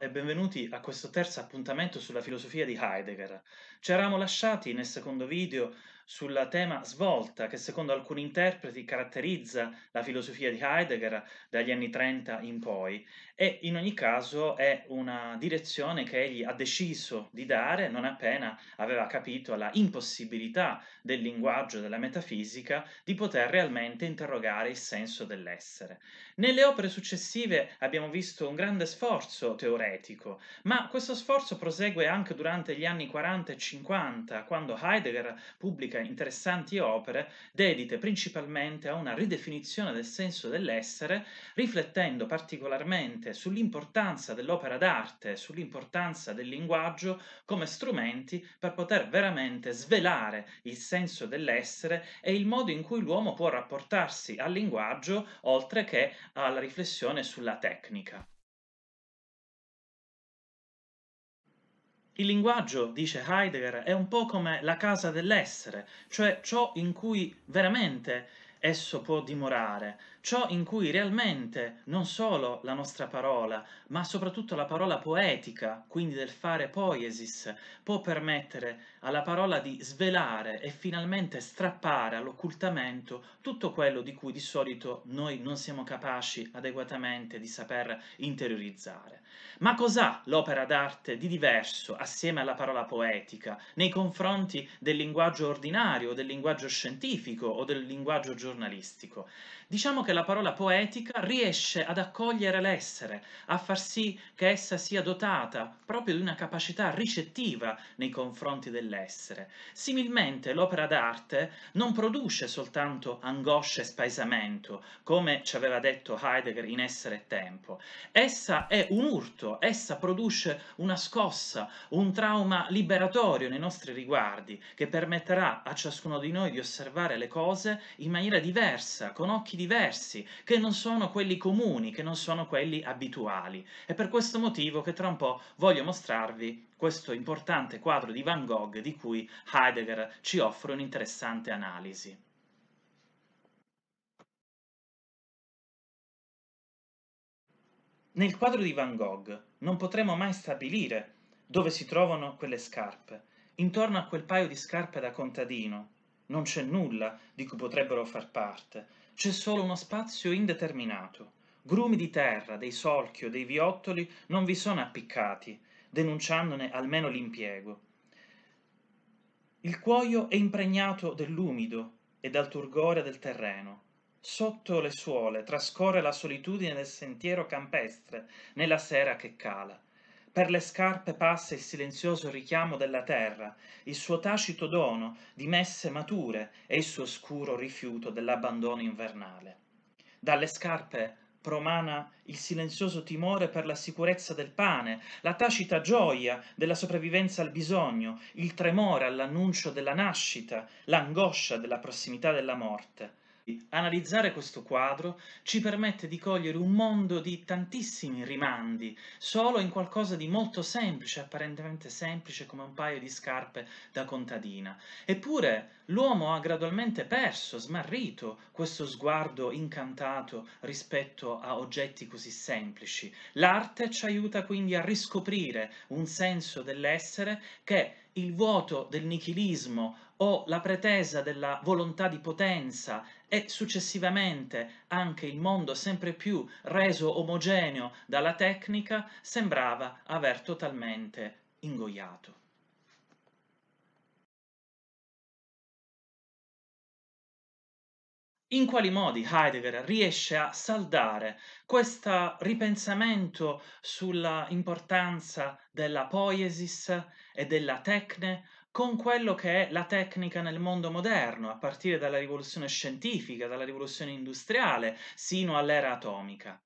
e benvenuti a questo terzo appuntamento sulla filosofia di Heidegger. Ci eravamo lasciati nel secondo video sulla tema svolta che secondo alcuni interpreti caratterizza la filosofia di Heidegger dagli anni 30 in poi e in ogni caso è una direzione che egli ha deciso di dare non appena aveva capito la impossibilità del linguaggio della metafisica di poter realmente interrogare il senso dell'essere. Nelle opere successive abbiamo visto un grande sforzo teoretico, ma questo sforzo prosegue anche durante gli anni 40 e 50, quando Heidegger pubblica ricche, cioè, interessanti opere dedite principalmente a una ridefinizione del senso dell'essere, riflettendo particolarmente sull'importanza dell'opera d'arte, sull'importanza del linguaggio come strumenti per poter veramente svelare il senso dell'essere e il modo in cui l'uomo può rapportarsi al linguaggio oltre che alla riflessione sulla tecnica. Il linguaggio, dice Heidegger, è un po' come la casa dell'essere, cioè ciò in cui veramente esso può dimorare, ciò in cui realmente non solo la nostra parola, ma soprattutto la parola poetica, quindi del fare poiesis, può permettere alla parola di svelare e finalmente strappare all'occultamento tutto quello di cui di solito noi non siamo capaci adeguatamente di saper interiorizzare. Ma cos'ha l'opera d'arte di diverso assieme alla parola poetica nei confronti del linguaggio ordinario, del linguaggio scientifico o del linguaggio giornalistico? Diciamo che la parola poetica riesce ad accogliere l'essere, a far sì che essa sia dotata proprio di una capacità ricettiva nei confronti dell'essere. Similmente l'opera d'arte non produce soltanto angoscia e spaesamento, come ci aveva detto Heidegger in Essere e Tempo. Essa è un urto, essa produce una scossa, un trauma liberatorio nei nostri riguardi, che permetterà a ciascuno di noi di osservare le cose in maniera diversa, con occhi diversi, che non sono quelli comuni, che non sono quelli abituali. È per questo motivo che tra un po' voglio mostrarvi questo importante quadro di Van Gogh di cui Heidegger ci offre un'interessante analisi. Nel quadro di Van Gogh non potremo mai stabilire dove si trovano quelle scarpe. Intorno a quel paio di scarpe da contadino non c'è nulla di cui potrebbero far parte, c'è solo uno spazio indeterminato. Grumi di terra, dei solchi o dei viottoli non vi sono appiccati, denunciandone almeno l'impiego. Il cuoio è impregnato dell'umido e dal turgore del terreno. Sotto le suole trascorre la solitudine del sentiero campestre nella sera che cala. Per le scarpe passa il silenzioso richiamo della terra, il suo tacito dono di messe mature e il suo oscuro rifiuto dell'abbandono invernale. Dalle scarpe promana il silenzioso timore per la sicurezza del pane, la tacita gioia della sopravvivenza al bisogno, il tremore all'annuncio della nascita, l'angoscia della prossimità della morte Analizzare questo quadro ci permette di cogliere un mondo di tantissimi rimandi, solo in qualcosa di molto semplice, apparentemente semplice come un paio di scarpe da contadina. Eppure l'uomo ha gradualmente perso, smarrito questo sguardo incantato rispetto a oggetti così semplici. L'arte ci aiuta quindi a riscoprire un senso dell'essere che il vuoto del nichilismo o la pretesa della volontà di potenza e successivamente anche il mondo sempre più reso omogeneo dalla tecnica sembrava aver totalmente ingoiato. In quali modi Heidegger riesce a saldare questo ripensamento sulla importanza della poiesis e della tecne con quello che è la tecnica nel mondo moderno, a partire dalla rivoluzione scientifica, dalla rivoluzione industriale, sino all'era atomica.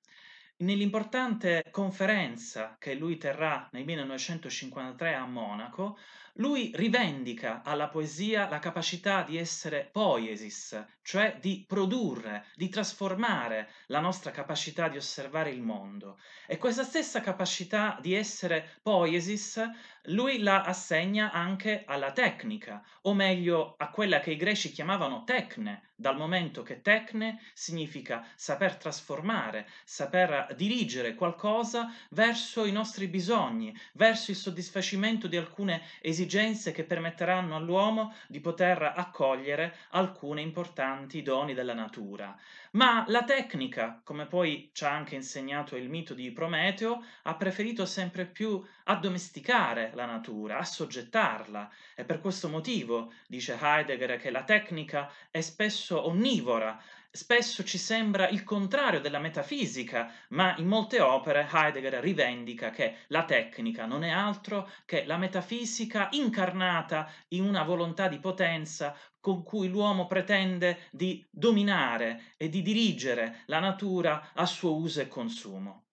Nell'importante conferenza che lui terrà nel 1953 a Monaco, lui rivendica alla poesia la capacità di essere poiesis, cioè di produrre, di trasformare la nostra capacità di osservare il mondo. E questa stessa capacità di essere poiesis lui la assegna anche alla tecnica, o meglio a quella che i greci chiamavano tecne, dal momento che tecne significa saper trasformare, saper dirigere qualcosa verso i nostri bisogni, verso il soddisfacimento di alcune esigenze esigenze che permetteranno all'uomo di poter accogliere alcune importanti doni della natura ma la tecnica, come poi ci ha anche insegnato il mito di Prometeo, ha preferito sempre più addomesticare la natura, assoggettarla. È per questo motivo, dice Heidegger, che la tecnica è spesso onnivora, spesso ci sembra il contrario della metafisica, ma in molte opere Heidegger rivendica che la tecnica non è altro che la metafisica incarnata in una volontà di potenza con cui l'uomo pretende di dominare e di dirigere la natura a suo uso e consumo.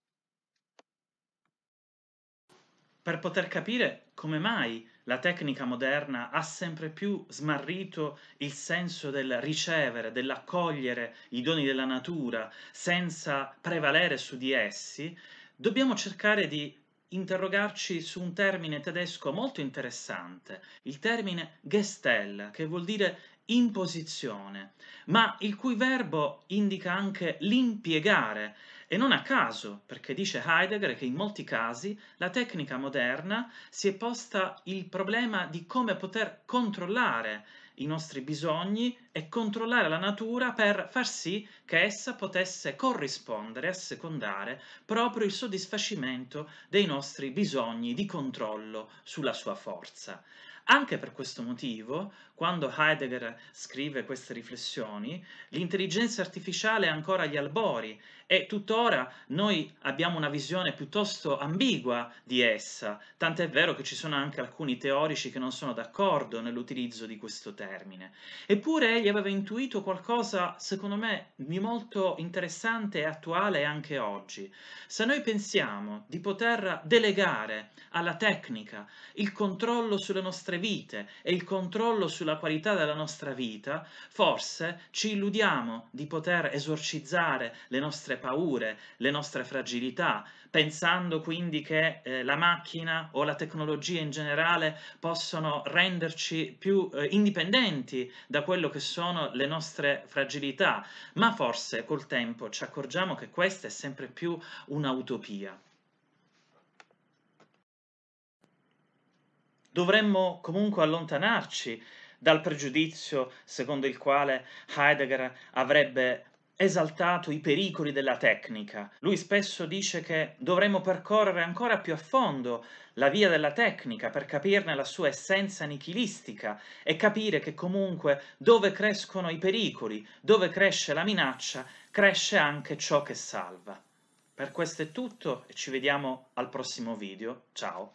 Per poter capire come mai la tecnica moderna ha sempre più smarrito il senso del ricevere, dell'accogliere i doni della natura senza prevalere su di essi, dobbiamo cercare di interrogarci su un termine tedesco molto interessante, il termine Gestell, che vuol dire imposizione, ma il cui verbo indica anche l'impiegare, e non a caso, perché dice Heidegger che in molti casi la tecnica moderna si è posta il problema di come poter controllare i nostri bisogni e controllare la natura per far sì che essa potesse corrispondere, assecondare proprio il soddisfacimento dei nostri bisogni di controllo sulla sua forza. Anche per questo motivo, quando Heidegger scrive queste riflessioni, l'intelligenza artificiale è ancora agli albori e tuttora noi abbiamo una visione piuttosto ambigua di essa, tant'è vero che ci sono anche alcuni teorici che non sono d'accordo nell'utilizzo di questo termine termine. Eppure egli aveva intuito qualcosa, secondo me, di molto interessante e attuale anche oggi. Se noi pensiamo di poter delegare alla tecnica il controllo sulle nostre vite e il controllo sulla qualità della nostra vita, forse ci illudiamo di poter esorcizzare le nostre paure, le nostre fragilità, pensando quindi che eh, la macchina o la tecnologia in generale possono renderci più eh, indipendenti da quello che sono le nostre fragilità, ma forse col tempo ci accorgiamo che questa è sempre più un'utopia. Dovremmo comunque allontanarci dal pregiudizio secondo il quale Heidegger avrebbe esaltato i pericoli della tecnica. Lui spesso dice che dovremmo percorrere ancora più a fondo la via della tecnica per capirne la sua essenza nichilistica e capire che comunque dove crescono i pericoli, dove cresce la minaccia, cresce anche ciò che salva. Per questo è tutto e ci vediamo al prossimo video. Ciao!